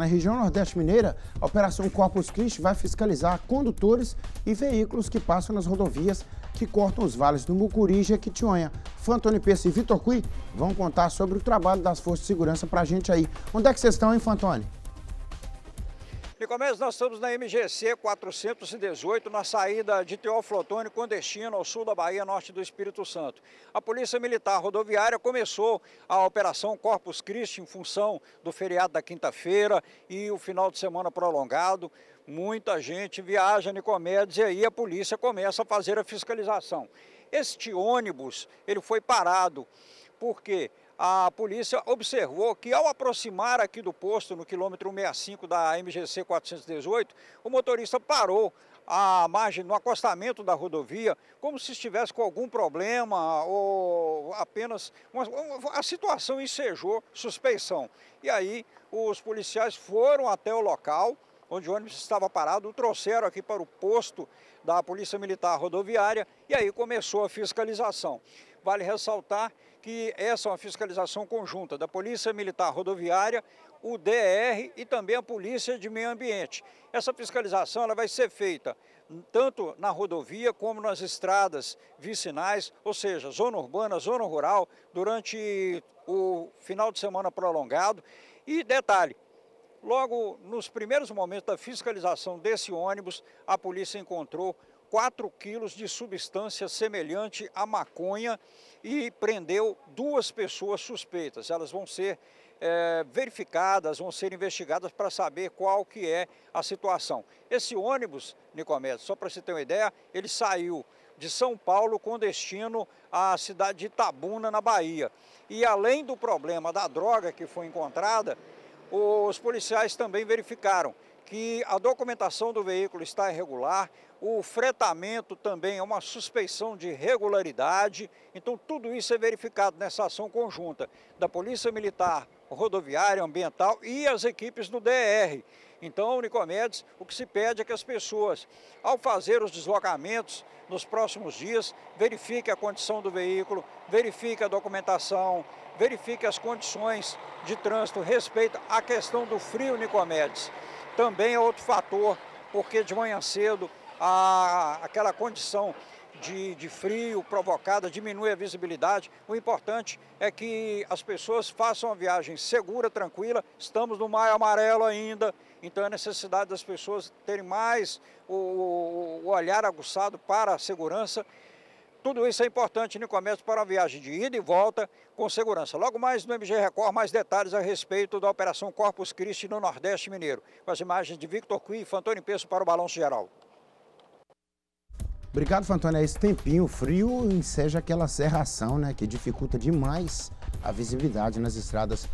Na região Nordeste Mineira, a Operação Corpus Christi vai fiscalizar condutores e veículos que passam nas rodovias que cortam os vales do Mucuri e Jequitinhonha. Fantoni Peça e Vitor Cui vão contar sobre o trabalho das Forças de Segurança para a gente aí. Onde é que vocês estão, hein, Fantoni? Nicomedes, nós estamos na MGC 418, na saída de Teófilo Otônio, com destino ao sul da Bahia, norte do Espírito Santo. A Polícia Militar Rodoviária começou a Operação Corpus Christi em função do feriado da quinta-feira e o final de semana prolongado. Muita gente viaja, Nicomedes, e aí a polícia começa a fazer a fiscalização. Este ônibus, ele foi parado, porque quê? a polícia observou que ao aproximar aqui do posto, no quilômetro 65 da MGC 418, o motorista parou à margem, no acostamento da rodovia, como se estivesse com algum problema ou apenas. Uma, a situação ensejou suspeição. E aí os policiais foram até o local, onde o ônibus estava parado, o trouxeram aqui para o posto da Polícia Militar Rodoviária e aí começou a fiscalização. Vale ressaltar que essa é uma fiscalização conjunta da Polícia Militar Rodoviária, o DR e também a Polícia de Meio Ambiente. Essa fiscalização ela vai ser feita tanto na rodovia como nas estradas vicinais, ou seja, zona urbana, zona rural, durante o final de semana prolongado. E detalhe, Logo nos primeiros momentos da fiscalização desse ônibus, a polícia encontrou 4 quilos de substância semelhante à maconha e prendeu duas pessoas suspeitas. Elas vão ser é, verificadas, vão ser investigadas para saber qual que é a situação. Esse ônibus, Nicomedes, só para você ter uma ideia, ele saiu de São Paulo com destino à cidade de Itabuna, na Bahia. E além do problema da droga que foi encontrada, os policiais também verificaram que a documentação do veículo está irregular, o fretamento também é uma suspeição de irregularidade, então tudo isso é verificado nessa ação conjunta da Polícia Militar, rodoviária, ambiental e as equipes do DR. Então, a Unicomedes, o que se pede é que as pessoas, ao fazer os deslocamentos nos próximos dias, verifique a condição do veículo, verifique a documentação, verifique as condições de trânsito, respeita a questão do frio Unicomedes. Também é outro fator, porque de manhã cedo, a, aquela condição de, de frio provocada, diminui a visibilidade. O importante é que as pessoas façam a viagem segura, tranquila. Estamos no maio amarelo ainda, então é necessidade das pessoas terem mais o, o olhar aguçado para a segurança. Tudo isso é importante no comércio para a viagem de ida e volta com segurança. Logo mais no MG Record, mais detalhes a respeito da Operação Corpus Christi no Nordeste Mineiro. Com as imagens de Victor Cui e Fantônio Peço para o Balanço Geral. Obrigado, Fantônia. Esse tempinho frio enseja aquela serração, né, que dificulta demais a visibilidade nas estradas